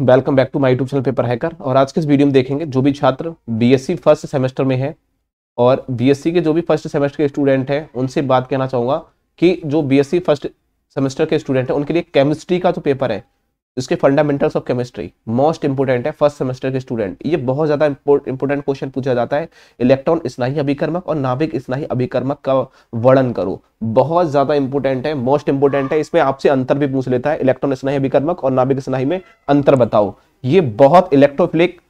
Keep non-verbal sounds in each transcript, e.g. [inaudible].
Welcome back to my YouTube channel paper hacker और आज के इस वीडियो में देखेंगे जो भी छात्र बीएससी फर्स्ट सेमेस्टर में है और बीएससी के जो भी फर्स्ट सेमेस्टर के स्टूडेंट हैं उनसे बात कहना चाहूँगा कि जो बीएससी फर्स्ट सेमेस्टर के स्टूडेंट हैं उनके लिए केमिस्ट्री का जो पेपर है इसके fundamentals of chemistry most important है फर्स्ट सेमेस्टर के स्टूडेंट ये बहुत ज़्यादा इंपोर्टेंट क्वेश्चन पूछा जाता है इलेक्ट्रॉन स्नाही अभिकर्मक और नाभिक स्नाही अभिकर्मक का वर्णन करो बहुत ज़्यादा इंपोर्टेंट है मोस्ट इंपोर्टेंट है इसमें आपसे अंतर भी पूछ लेता है इलेक्ट्रॉन स्नाही अभिकर्मक और नाभिक स्नाही में अंतर बताओ ये बहुत इलेक्ट्रोफिलिक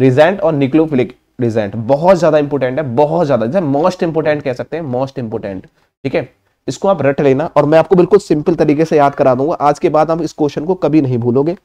रिजेंट और निक्लोफिलिक रिजेंट बहुत ज़्यादा इंपोर्टेंट है बहुत ज़्यादा मोस्ट इंपोर्टेंट कह सकते हैं मोस्ट इंपोर्टेंट ठीक है इसको आप रट लेना और मैं आपको बिल्कुल सिंपल तरीके से याद करा दूंगा आज के बाद आप इस क्वेश्चन को कभी नहीं भूलोगे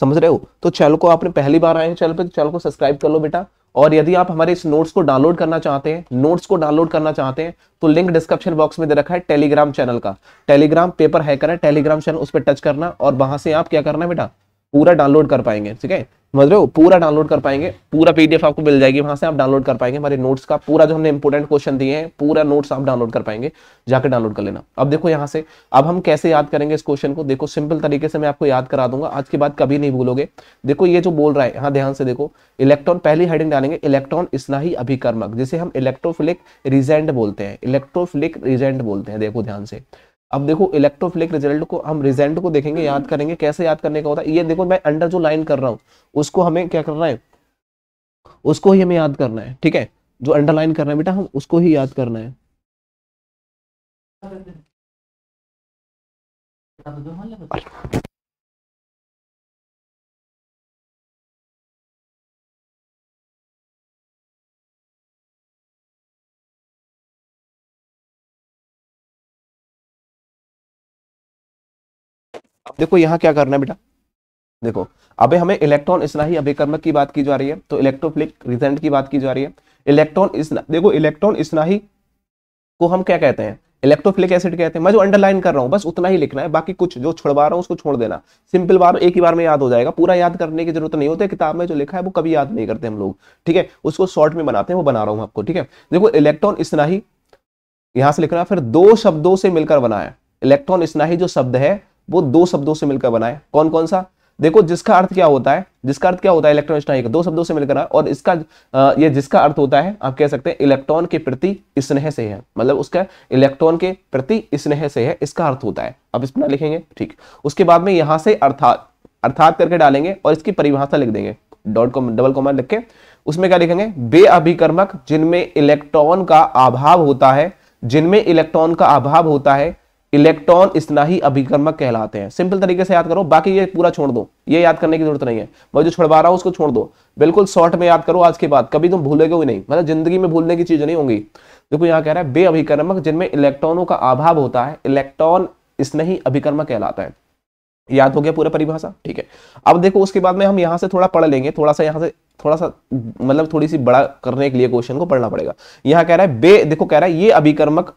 समझ रहे हो तो चैनल को आपने पहली बार आए चैनल पर चैनल को सब्सक्राइब कर लो बेटा और यदि आप हमारे इस नोट्स को डाउनलोड करना चाहते हैं नोट्स को डाउनलोड करना चाहते हैं तो लिंक डिस्क्रिप्शन बॉक्स में दे रखा है टेलीग्राम चैनल का टेलीग्राम पेपर हैकर है टेलीग्राम चैनल उस पर टच करना और वहां से आप क्या करना है बेटा पूरा डाउनलोड कर पाएंगे ठीक है समझ रहे हो पूरा डाउनलोड कर पाएंगे पूरा पीडीएफ आपको मिल जाएगी वहां से आप डाउनलोड कर पाएंगे हमारे नोट्स का पूरा जो हमने इंपोर्टेंट क्वेश्चन दिए हैं पूरा नोट्स आप डाउनलोड कर पाएंगे जाकर डाउनलोड कर लेना अब देखो यहाँ से अब हम कैसे याद करेंगे इस क्वेश्चन को देखो सिंपल तरीके से मैं आपको याद करा दूंगा आज के बाद कभी नहीं भूलोगे देखो ये जो बोल रहा है हाँ ध्यान से देखो इलेक्ट्रॉन पहली हेडिंग डालेंगे इलेक्ट्रॉन ही अभिकर्मक जिसे हम इलेक्ट्रोफिलिक रिजेंट बोलते हैं इलेक्ट्रोफिलिक रिजेंट बोलते हैं देखो ध्यान से अब देखो इलेक्ट्रोफिलिक रिजल्ट को हम रिजल्ट को देखेंगे याद करेंगे कैसे याद करने का होता है ये देखो मैं अंडर जो लाइन कर रहा हूँ उसको हमें क्या करना है उसको ही हमें याद करना है ठीक है जो अंडरलाइन करना है बेटा हम उसको ही याद करना है अब देखो यहाँ क्या करना है बेटा देखो अबे हमें इलेक्ट्रॉन इसना ही अभिकर्मक की बात की जा रही है तो इलेक्ट्रोफ्लिक रिजेंट की बात की जा रही है इलेक्ट्रॉन देखो इलेक्ट्रॉन इसना ही को हम क्या कहते हैं इलेक्ट्रोफ्लिक एसिड कहते हैं मैं जो अंडरलाइन कर रहा हूं बस उतना ही लिखना है बाकी कुछ जो छोड़वा रहा हूं उसको छोड़ देना सिंपल बार एक ही बार में याद हो जाएगा पूरा याद करने की जरूरत नहीं होती किताब में जो लिखा है वो कभी याद नहीं करते हम लोग ठीक है उसको शॉर्ट में बनाते हैं वो बना रहा हूं आपको ठीक है देखो इलेक्ट्रॉन इसना ही यहां से लिखना फिर दो शब्दों से मिलकर बनाया इलेक्ट्रॉन इसना ही जो शब्द है वो दो शब्दों से मिलकर बनाए कौन कौन सा देखो जिसका अर्थ क्या होता है जिसका अर्थ क्या होता है इलेक्ट्रॉन दो शब्दों से मिलकर और इसका ये जिसका अर्थ होता है आप कह सकते हैं इलेक्ट्रॉन के प्रति स्नेह से है मतलब उसका इलेक्ट्रॉन के प्रति स्नेह से है इसका अर्थ होता है अब इसमें लिखेंगे ठीक उसके बाद में यहां से अर्थात अर्थात करके डालेंगे और इसकी परिभाषा लिख देंगे डॉट कॉम डबल कॉमन लिख के उसमें क्या लिखेंगे बे अभिकर्मक जिनमें इलेक्ट्रॉन का अभाव होता है जिनमें इलेक्ट्रॉन का अभाव होता है इलेक्ट्रॉन इतना ही अभिक्रमक कहलाते हैं सिंपल तरीके से याद करो बाकी ये पूरा छोड़ दो ये याद करने की जरूरत नहीं है मैं जो छोड़वा रहा हूं उसको छोड़ दो बिल्कुल शॉर्ट में याद करो आज के बाद कभी तुम भूलेगे ही नहीं मतलब जिंदगी में भूलने की चीज नहीं होंगी देखो यहाँ कह रहा है बे अभिकर्मक जिनमें इलेक्ट्रॉनों का अभाव होता है इलेक्ट्रॉन ही अभिक्रमक कहलाता है याद हो गया पूरा परिभाषा ठीक है अब देखो उसके बाद में हम यहाँ से थोड़ा पढ़ लेंगे थोड़ा सा यहाँ से थोड़ा सा मतलब थोड़ी सी बड़ा करने के लिए क्वेश्चन को पढ़ना पड़ेगा यहाँ कह रहा है बे देखो कह रहा है ये अभिक्रमक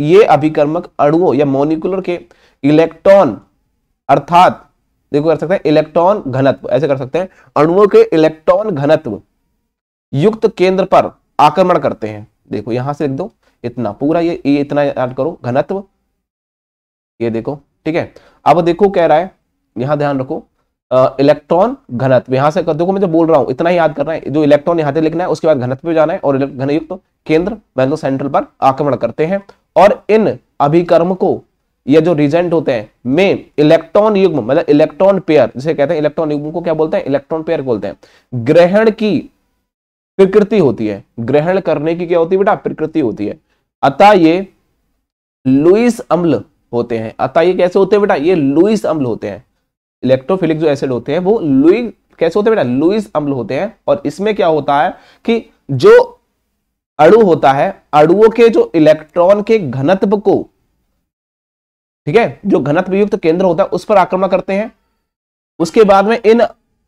ये अभिकर्मक अणुओं या मोनिकुलर के इलेक्ट्रॉन अर्थात देखो कर सकते हैं इलेक्ट्रॉन घनत्व ऐसे कर सकते हैं अणुओं के इलेक्ट्रॉन घनत्व युक्त केंद्र पर आक्रमण करते हैं देखो यहां से लिख दो इतना पूरा ये इतना याद करो घनत्व ये देखो ठीक है अब देखो कह रहा है यहां ध्यान रखो इलेक्ट्रॉन घनत्व यहां से देखो मैं जो बोल रहा हूं इतना ही याद करना है जो इलेक्ट्रॉन यहां से लिखना है उसके बाद घनत्व पे जाना है और घनयुक्त केंद्र मैं सेंट्रल तो पर आक्रमण करते हैं और इन अभिकर्म को ये जो रिजेंट होते हैं में इलेक्ट्रॉन युग्म मतलब इलेक्ट्रॉन पेयर जिसे कहते हैं इलेक्ट्रॉन युग्म को क्या बोलते हैं इलेक्ट्रॉन पेयर बोलते हैं ग्रहण की प्रकृति होती है ग्रहण करने की क्या होती है बेटा प्रकृति होती है अतः ये लुइस अम्ल होते हैं अतः ये कैसे होते हैं बेटा ये लुइस अम्ल होते हैं इलेक्ट्रोफिलिक जो एसिड होते हैं वो लुई कैसे होते हैं बेटा लुइस अम्ल होते हैं और इसमें क्या होता है कि जो अड़ु होता है अड़ुओं के जो इलेक्ट्रॉन के घनत्व को ठीक है जो घनत्व युक्त केंद्र होता है उस पर आक्रमण करते हैं उसके बाद में इन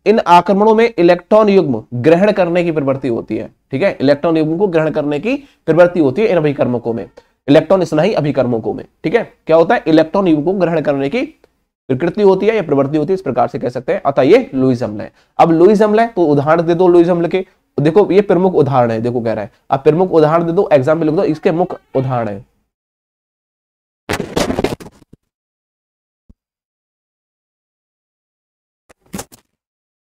इन आक्रमणों में इलेक्ट्रॉन युग्म ग्रहण करने की प्रवृत्ति होती है ठीक है इलेक्ट्रॉन युग्म को ग्रहण करने की प्रवृत्ति होती है इन अभिकर्मकों में इलेक्ट्रॉन स्नाही अभिकर्मकों में ठीक है क्या होता है इलेक्ट्रॉन युग्म को ग्रहण करने की प्रकृति होती है या प्रवृत्ति होती है इस प्रकार से कह सकते हैं अतः ये लुइज अम्ल है अब लुइज अम्ल है तो उदाहरण दे दो लुइज अम्ल के देखो ये प्रमुख उदाहरण है देखो कह रहा है आप प्रमुख उदाहरण दे दो एग्जाम में लिख दो इसके मुख्य उदाहरण है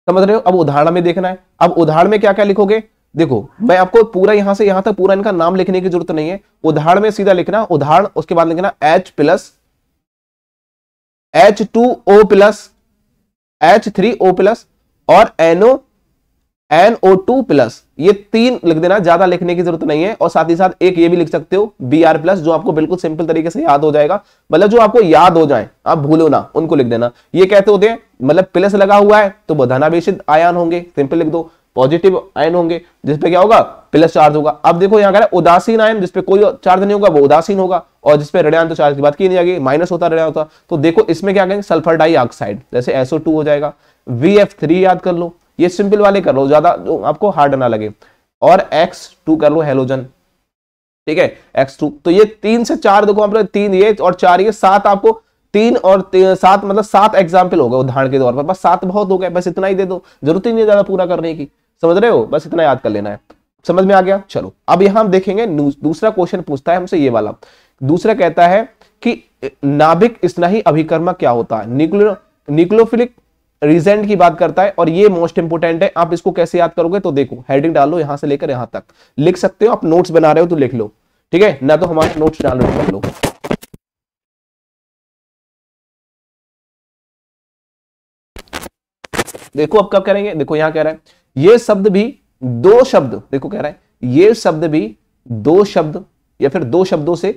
समझ रहे हो अब उदाहरण में देखना है अब उदाहरण में क्या क्या लिखोगे देखो मैं आपको पूरा यहां से यहां तक पूरा इनका नाम लिखने की जरूरत नहीं है उदाहरण में सीधा लिखना उदाहरण उसके बाद लिखना H plus H two O plus H three O plus और एनओ NO2 प्लस ये तीन लिख देना ज्यादा लिखने की जरूरत नहीं है और साथ ही साथ एक ये भी लिख सकते हो Br प्लस जो आपको बिल्कुल सिंपल तरीके से याद हो जाएगा मतलब जो आपको याद हो जाए आप भूलो ना उनको लिख देना ये कहते होते हैं मतलब प्लस लगा हुआ है तो वो धनावेशित आयन होंगे सिंपल लिख दो पॉजिटिव आयन होंगे जिसपे क्या होगा प्लस चार्ज होगा अब देखो यहाँ कह रहा है उदासीन आयन जिसपे कोई चार्ज नहीं होगा वो उदासीन होगा और जिसपे ऋणायन तो चार्ज की बात की नहीं जाएगी माइनस होता ऋणायन होता तो देखो इसमें क्या कहेंगे सल्फर डाइऑक्साइड जैसे एसओ हो जाएगा वी याद कर लो ये सिंपल वाले कर लो ज्यादा जो आपको हार्ड ना लगे और एक्स टू कर लो हेलोजन ठीक है एक्स टू तो ये तीन से चार देखो आप तीन ये और चार ये सात आपको तीन और सात मतलब सात एग्जाम्पल हो गए उदाहरण के तौर पर बस सात बहुत हो गए बस इतना ही दे दो जरूरत ही नहीं ज्यादा पूरा करने की समझ रहे हो बस इतना याद कर लेना है समझ में आ गया चलो अब यहां हम देखेंगे दूसरा क्वेश्चन पूछता है हमसे ये वाला दूसरा कहता है कि नाभिक स्नाही अभिकर्मा क्या होता है न्यूक्लियो निक्लोफिलिक रीजेंट की बात करता है और ये मोस्ट इंपोर्टेंट है आप इसको कैसे याद करोगे तो देखो हेडिंग डालो यहां से लेकर यहां तक लिख सकते हो आप नोट्स बना रहे हो तो लिख लो ठीक है ना तो हमारे नोट्स डाउनलोड तो कर लो देखो अब कब करेंगे देखो यहां कह रहा है ये शब्द भी दो शब्द देखो कह रहा है ये शब्द भी दो शब्द या फिर दो शब्दों से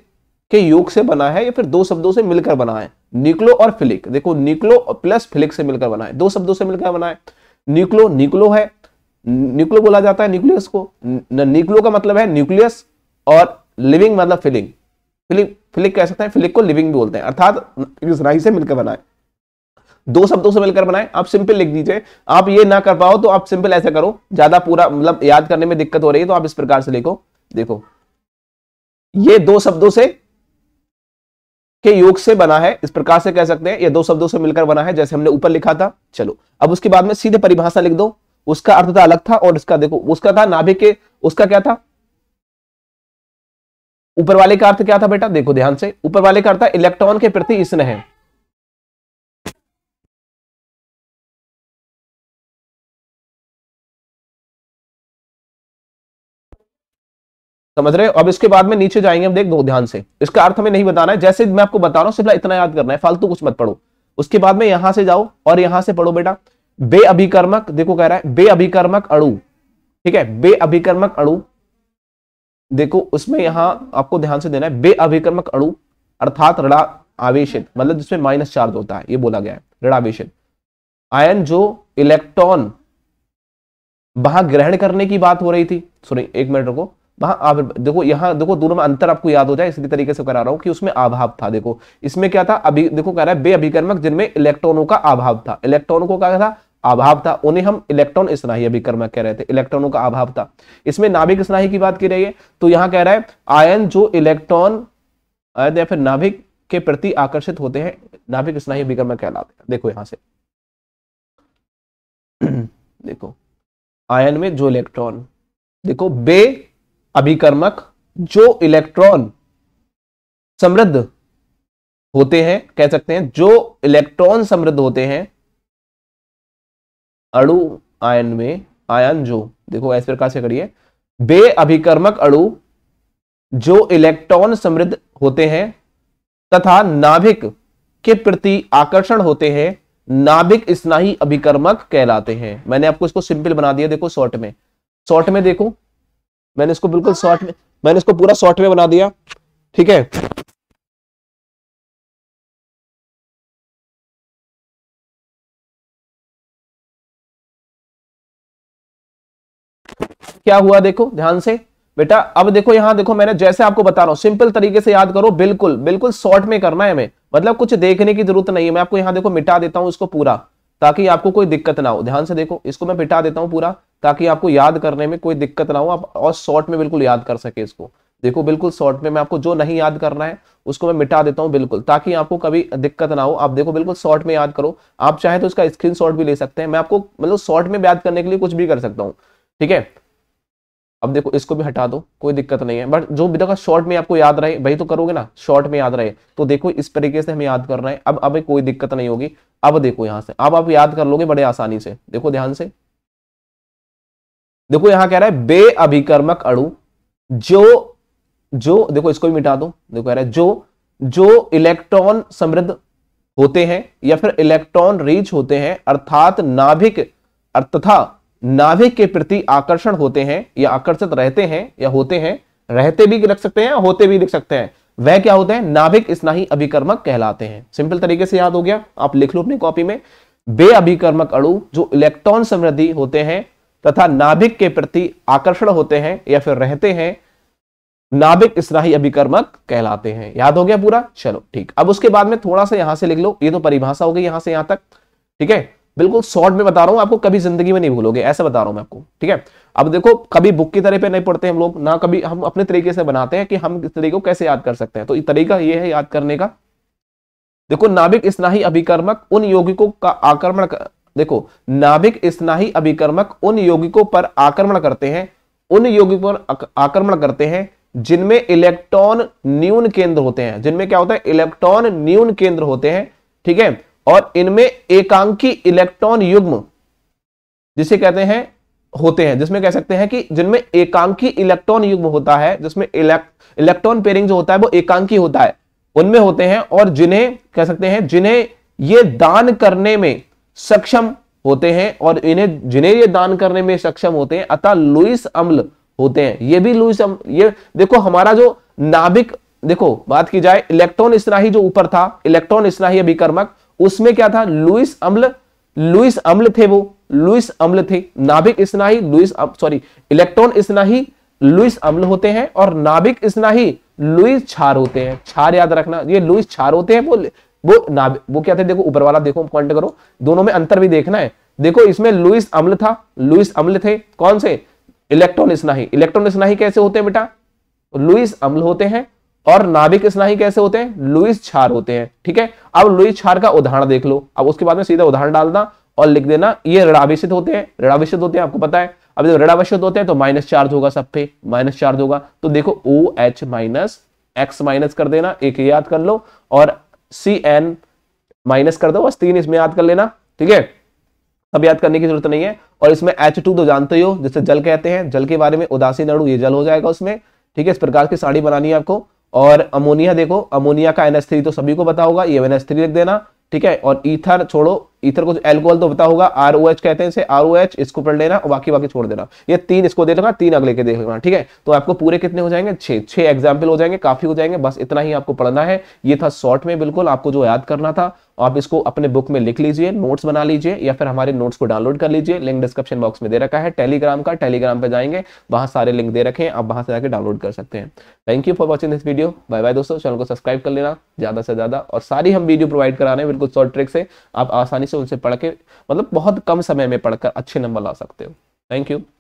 के योग से बना है या फिर दो शब्दों से मिलकर बना है न्यूक्लो और फिलिक देखो न्यूक्लो प्लस फिलिक से मिलकर बनाए दो शब्दों से मिलकर बनाए है न्यूक्लो है न्यूक्लो बोला जाता है न्यूक्लियस को न्यूक्लो का मतलब है न्यूक्लियस और लिविंग मतलब फिलिंग फिलिक फिलिक कह सकते हैं फिलिक को लिविंग भी बोलते हैं अर्थात राही से मिलकर बनाए दो शब्दों से मिलकर बनाए आप सिंपल लिख दीजिए आप ये ना कर पाओ तो आप सिंपल ऐसा करो ज्यादा पूरा मतलब याद करने में दिक्कत हो रही है तो आप इस प्रकार से लिखो देखो ये दो शब्दों से के योग से बना है इस प्रकार से कह सकते हैं ये दो शब्दों से मिलकर बना है जैसे हमने ऊपर लिखा था चलो अब उसके बाद में सीधे परिभाषा लिख दो उसका अर्थ था अलग था और इसका देखो उसका था नाभिक के उसका क्या था ऊपर वाले का अर्थ क्या था बेटा देखो ध्यान से ऊपर वाले का अर्थ इलेक्ट्रॉन के प्रति स्नेह समझ रहे अब इसके बाद में नीचे जाएंगे हम देख दो ध्यान से इसका अर्थ हमें नहीं बताना है जैसे मैं आपको बता रहा हूँ सिर्फ इतना याद करना है फालतू कुछ मत पढ़ो उसके बाद में यहां से जाओ और यहां से पढ़ो बेटा बे अभिकर्मक देखो कह रहा है बे अभिकर्मक अड़ू ठीक है बे अभिकर्मक अड़ू देखो उसमें यहां आपको ध्यान से देना है बे अभिकर्मक अड़ू अर्थात ऋणा आवेशित मतलब जिसमें माइनस चार्ज होता है ये बोला गया है ऋणावेशित आयन जो इलेक्ट्रॉन वहां ग्रहण करने की बात हो रही थी सॉरी एक मिनट रुको वहाँ देखो यहां देखो दोनों में अंतर आपको याद हो जाए इसी तरीके से करा रहा हूं कि उसमें अभाव था देखो इसमें क्या था अभी देखो कह रहा है बे अभिकर्मक जिनमें इलेक्ट्रॉनों का अभाव था इलेक्ट्रॉनों को क्या था अभाव था उन्हें हम इलेक्ट्रॉन स्नाही अभिकर्मक कह रहे थे इलेक्ट्रॉनों का अभाव था इसमें नाभिक स्नाही की बात की रही है तो यहां कह रहा है आयन जो इलेक्ट्रॉन या फिर नाभिक के प्रति आकर्षित होते हैं नाभिक स्नाही अभिकर्मक कहलाते हैं देखो यहां से [clears throat] देखो आयन में जो इलेक्ट्रॉन देखो बे अभिकर्मक जो इलेक्ट्रॉन समृद्ध होते हैं कह सकते हैं जो इलेक्ट्रॉन समृद्ध होते हैं अणु आयन में आयन जो देखो इस प्रकार से करिए बे अभिकर्मक अणु जो इलेक्ट्रॉन समृद्ध होते हैं तथा नाभिक के प्रति आकर्षण होते हैं नाभिक स्नाही अभिकर्मक कहलाते हैं मैंने आपको इसको सिंपल बना दिया देखो शॉर्ट में शॉर्ट में देखो मैंने इसको बिल्कुल शॉर्ट हाँ, हाँ। में मैंने इसको पूरा शॉर्ट में बना दिया ठीक है क्या हुआ देखो ध्यान से बेटा अब देखो यहां देखो मैंने जैसे आपको बता रहा हूं सिंपल तरीके से याद करो बिल्कुल बिल्कुल शॉर्ट में करना है हमें मतलब कुछ देखने की जरूरत नहीं है मैं आपको यहां देखो मिटा देता हूं इसको पूरा ताकि आपको कोई दिक्कत ना हो ध्यान से देखो इसको मैं पिटा देता हूं पूरा ताकि आपको याद करने में कोई दिक्कत ना हो आप और शॉर्ट में बिल्कुल याद कर सके इसको देखो बिल्कुल शॉर्ट में मैं आपको जो नहीं याद करना है उसको मैं मिटा देता हूँ बिल्कुल ताकि आपको कभी दिक्कत ना हो आप देखो बिल्कुल शॉर्ट में याद करो आप चाहे तो इसका स्क्रीन भी ले सकते हैं मैं आपको मतलब शॉर्ट में याद करने के लिए कुछ भी कर सकता हूँ ठीक है अब देखो इसको भी हटा दो कोई दिक्कत नहीं है बट जो भी देखा शॉर्ट में आपको याद रहे भाई तो करोगे ना शॉर्ट में याद रहे तो देखो इस तरीके से हम याद कर रहे हैं अब अब कोई दिक्कत नहीं होगी अब देखो यहां से अब आप याद कर लोगे बड़े आसानी से देखो ध्यान से देखो यहां कह रहा है बे अभिकर्मक अड़ु जो जो देखो इसको भी मिटा दो देखो कह रहा है जो जो इलेक्ट्रॉन समृद्ध होते हैं या फिर इलेक्ट्रॉन रीच होते हैं अर्थात नाभिक तथा नाभिक के प्रति आकर्षण होते हैं या आकर्षित रहते हैं या होते हैं रहते भी रख सकते हैं होते भी लिख सकते हैं वह क्या होते हैं नाभिक स्नाही अभिकर्मक कहलाते हैं सिंपल तरीके से याद हो गया आप लिख लो अपनी कॉपी में बे अभिकर्मक अणु जो इलेक्ट्रॉन समृद्धि होते हैं तथा नाभिक के प्रति आकर्षण होते हैं या फिर रहते हैं नाभिक स्नाही अभिकर्मक कहलाते हैं याद हो गया पूरा चलो ठीक अब उसके बाद में थोड़ा सा यहां से लिख लो ये तो परिभाषा हो गई यहां से यहां तक ठीक है बिल्कुल शॉर्ट में बता रहा हूँ आपको कभी जिंदगी में नहीं भूलोगे ऐसा बता रहा हूं मैं आपको ठीक है अब देखो कभी बुक की तरह पे नहीं पढ़ते हम लोग ना कभी हम अपने तरीके से बनाते हैं कि हम इस तरीके को कैसे याद कर सकते हैं तो तरीका ये है याद करने का देखो नाभिक स्नाही अभिकर्मक उन यौगिकों का आक्रमण कर... देखो नाभिक स्नाही अभिकर्मक उन यौगिकों पर आक्रमण करते हैं उन यौगिकों पर आक्रमण करते हैं जिनमें इलेक्ट्रॉन न्यून केंद्र होते हैं जिनमें क्या होता है इलेक्ट्रॉन न्यून केंद्र होते हैं ठीक है और इनमें एकांकी इलेक्ट्रॉन युग्म जिसे कहते हैं होते हैं जिसमें कह सकते हैं कि जिनमें एकांकी इलेक्ट्रॉन युग्म होता है जिसमें इलेक्ट्रॉन पेयरिंग जो होता है वो एकांकी होता है उनमें होते हैं और जिन्हें कह सकते हैं जिन्हें ये दान करने में सक्षम होते हैं और इन्हें जिन्हें ये दान करने में सक्षम होते हैं अतः लुइस अम्ल होते हैं ये भी लुइस अम्ल ये देखो हमारा जो नाभिक देखो बात की जाए इलेक्ट्रॉन स्नाही जो ऊपर था इलेक्ट्रॉन स्नाही अभिकर्मक उसमें क्या था लुइस अम्ल लुइस अम्ल थे वो लुइस अम्ल थे नाभिक स्नाही लुइस सॉरी इलेक्ट्रॉन स्नाही लुइस अम्ल होते हैं और नाभिक ही लुइस छार होते हैं छार याद रखना ये लुइस छार होते हैं वो वो नाभिक वो क्या थे देखो ऊपर वाला देखो पॉइंट करो दोनों में अंतर भी देखना है देखो इसमें लुइस अम्ल था लुइस अम्ल थे कौन से इलेक्ट्रॉन स्नाही इलेक्ट्रॉन स्नाही कैसे होते हैं बेटा लुइस अम्ल होते हैं और नाभिक स्नाही कैसे होते हैं लुइस छार होते हैं ठीक है अब लुइस छार का उदाहरण देख लो अब उसके बाद में सीधा उदाहरण डालना और लिख देना ये ऋणावेशित होते हैं ऋणावेशित होते हैं आपको पता है अब जब ऋणावेशित होते हैं तो माइनस चार्ज होगा सब पे माइनस चार्ज होगा तो देखो O H minus X minus कर देना एक याद कर लो और सी एन माइनस कर दो बस तीन इसमें याद कर लेना ठीक है सब याद करने की जरूरत नहीं है और इसमें एच टू तो जानते हो जिससे जल कहते हैं जल के बारे में उदासीन अणु ये जल हो जाएगा उसमें ठीक है इस प्रकार की साड़ी बनानी है आपको और अमोनिया देखो अमोनिया का एन तो सभी को बता होगा ये एन लिख देना ठीक है और ईथर छोड़ो ईथर को एल्कोहल तो बता होगा आर ओ एच कहते हैं इसे आर ओ एच इसको पढ़ लेना और बाकी बाकी छोड़ देना ये तीन इसको दे लेना तीन अगले के देख लेना ठीक है तो आपको पूरे कितने हो जाएंगे छे छह एग्जाम्पल हो जाएंगे काफी हो जाएंगे बस इतना ही आपको पढ़ना है ये था शॉर्ट में बिल्कुल आपको जो याद करना था आप इसको अपने बुक में लिख लीजिए नोट्स बना लीजिए या फिर हमारे नोट्स को डाउनलोड कर लीजिए लिंक डिस्क्रिप्शन बॉक्स में दे रखा है टेलीग्राम का टेलीग्राम पर जाएंगे वहाँ सारे लिंक दे रखे हैं आप वहाँ से जाकर डाउनलोड कर सकते हैं thank you for watching this video bye bye दोस्तों चैनल को सब्सक्राइब कर लेना ज़्यादा से ज़्यादा और सारी हम वीडियो प्रोवाइड करा रहे हैं बिल्कुल शॉर्ट ट्रिक से आप आसानी से उनसे पढ़ के मतलब बहुत कम समय में पढ़कर अच्छे नंबर ला सकते हो थैंक यू